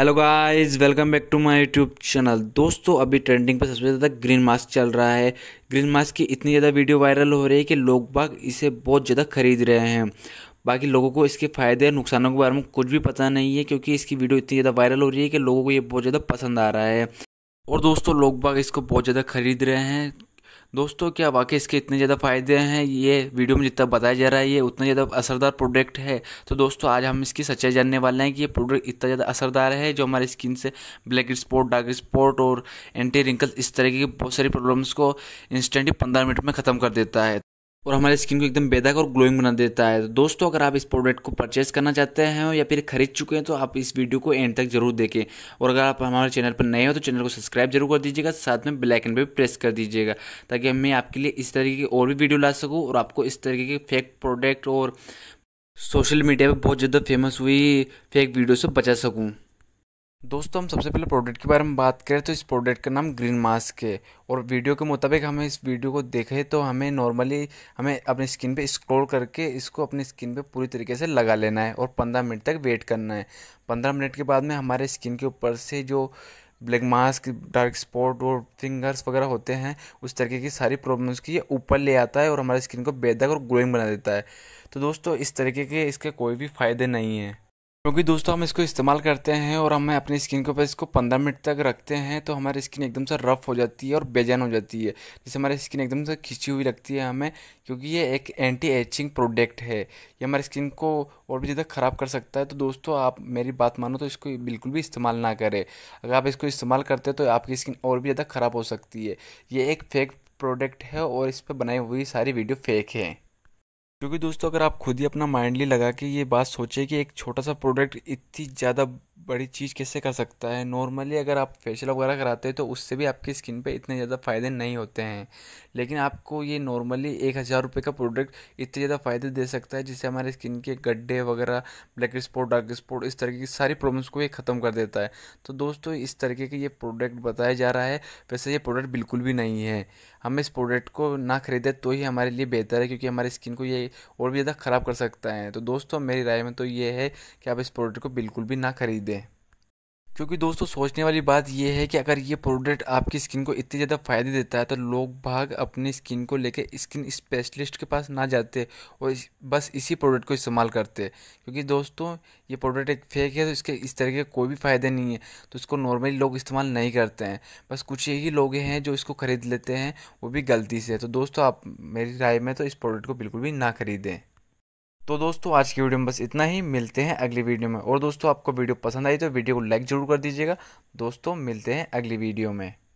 hello guys welcome back to my YouTube channel दोस्तों अभी trending पर सबसे ज़्यादा ग्रीन मास्क चल रहा है ग्रीन मास्क की इतनी ज़्यादा वीडियो वायरल हो रही है कि लोग बाग इसे बहुत ज़्यादा खरीद रहे हैं बाकी लोगों को इसके फ़ायदे और नुकसानों के बारे में कुछ भी पता नहीं है क्योंकि इसकी वीडियो इतनी ज़्यादा वायरल हो रही है कि लोगों को ये बहुत ज़्यादा पसंद आ रहा है और दोस्तों लोग बाग इसको बहुत ज़्यादा खरीद रहे हैं दोस्तों क्या वाकई इसके इतने ज़्यादा फ़ायदे हैं ये वीडियो में जितना बताया जा रहा है ये उतना ज़्यादा असरदार प्रोडक्ट है तो दोस्तों आज हम इसकी सच्चाई जानने वाले हैं कि ये प्रोडक्ट इतना ज़्यादा असरदार है जो हमारी स्किन से ब्लैक स्पॉट डार्क स्पॉट और एंटी रिंकल इस तरह की बहुत सारी प्रॉब्लम्स को इंस्टेंटली पंद्रह मिनट में ख़त्म कर देता है और हमारे स्किन को एकदम बेदाग और ग्लोइंग बना देता है तो दोस्तों अगर आप इस प्रोडक्ट को परचेस करना चाहते हैं या फिर खरीद चुके हैं तो आप इस वीडियो को एंड तक जरूर देखें और अगर आप हमारे चैनल पर नए हो तो चैनल को सब्सक्राइब जरूर कर दीजिएगा साथ में ब्लैक एंड भी प्रेस कर दीजिएगा ताकि मैं आपके लिए इस तरीके की और भी वीडियो ला सकूँ और आपको इस तरीके के फेक प्रोडक्ट और सोशल मीडिया पर बहुत ज़्यादा फेमस हुई फेक वीडियो से बचा सकूँ दोस्तों हम सबसे पहले प्रोडक्ट के बारे में बात करें तो इस प्रोडक्ट का नाम ग्रीन मास्क है और वीडियो के मुताबिक हमें इस वीडियो को देखें तो हमें नॉर्मली हमें अपने स्किन पे स्क्रॉल करके इसको अपने स्किन पे पूरी तरीके से लगा लेना है और पंद्रह मिनट तक वेट करना है पंद्रह मिनट के बाद में हमारे स्किन के ऊपर से जो ब्लैक मास्क डार्क स्पॉट और फिंगर्स वगैरह होते हैं उस तरीके की सारी प्रॉब्लम्स की ये ऊपर ले आता है और हमारे स्किन को बेदक और ग्लोइंग बना देता है तो दोस्तों इस तरीके के इसके कोई भी फ़ायदे नहीं हैं क्योंकि दोस्तों हम इसको इस्तेमाल करते हैं और हमें अपनी स्किन के ऊपर इसको पंद्रह मिनट तक रखते हैं तो हमारी स्किन एकदम से रफ़ हो जाती है और बेजान हो जाती है जिससे हमारी स्किन एकदम से खिंची हुई लगती है हमें क्योंकि ये एक एंटी एचिंग प्रोडक्ट है ये हमारी स्किन को और भी ज़्यादा ख़राब कर सकता है तो दोस्तों आप मेरी बात मानो तो इसको बिल्कुल भी इस्तेमाल ना करें अगर आप इसको इस्तेमाल करते तो आपकी स्किन और भी ज़्यादा ख़राब हो सकती है ये एक फेक प्रोडक्ट है और इस पर बनाई हुई सारी वीडियो फेक है क्योंकि दोस्तों अगर आप खुद ही अपना माइंडली लगा के ये बात सोचे कि एक छोटा सा प्रोडक्ट इतनी ज़्यादा बड़ी चीज़ कैसे कर सकता है नॉर्मली अगर आप फेशियल वगैरह कराते हैं तो उससे भी आपकी स्किन पे इतने ज़्यादा फ़ायदे नहीं होते हैं लेकिन आपको ये नॉर्मली एक हज़ार रुपये का प्रोडक्ट इतने ज़्यादा फ़ायदे दे सकता है जिससे हमारे स्किन के गड्ढे वगैरह ब्लैक स्पॉट डार्क स्पॉट इस तरह की सारी प्रॉब्लम्स को ये ख़त्म कर देता है तो दोस्तों इस तरीके के ये प्रोडक्ट बताया जा रहा है वैसे ये प्रोडक्ट बिल्कुल भी नहीं है हम इस प्रोडक्ट को ना ख़रीदें तो ही हमारे लिए बेहतर है क्योंकि हमारी स्किन को ये और भी ज़्यादा ख़राब कर सकता है तो दोस्तों मेरी राय में तो ये है कि आप इस प्रोडक्ट को बिल्कुल भी ना खरीदें क्योंकि दोस्तों सोचने वाली बात यह है कि अगर ये प्रोडक्ट आपकी स्किन को इतने ज़्यादा फ़ायदे देता है तो लोग भाग अपनी स्किन को लेकर स्किन स्पेशलिस्ट के पास ना जाते और इस, बस इसी प्रोडक्ट को इस्तेमाल करते क्योंकि दोस्तों ये प्रोडक्ट एक फेक है तो इसके इस तरह के कोई भी फ़ायदे नहीं है तो इसको नॉर्मली लोग इस्तेमाल नहीं करते हैं बस कुछ यही लोग हैं जो इसको ख़रीद लेते हैं वो भी गलती से तो दोस्तों आप मेरी राय में तो इस प्रोडक्ट को बिल्कुल भी ना ख़रीदें तो दोस्तों आज की वीडियो में बस इतना ही मिलते हैं अगली वीडियो में और दोस्तों आपको वीडियो पसंद आई तो वीडियो को लाइक ज़रूर कर दीजिएगा दोस्तों मिलते हैं अगली वीडियो में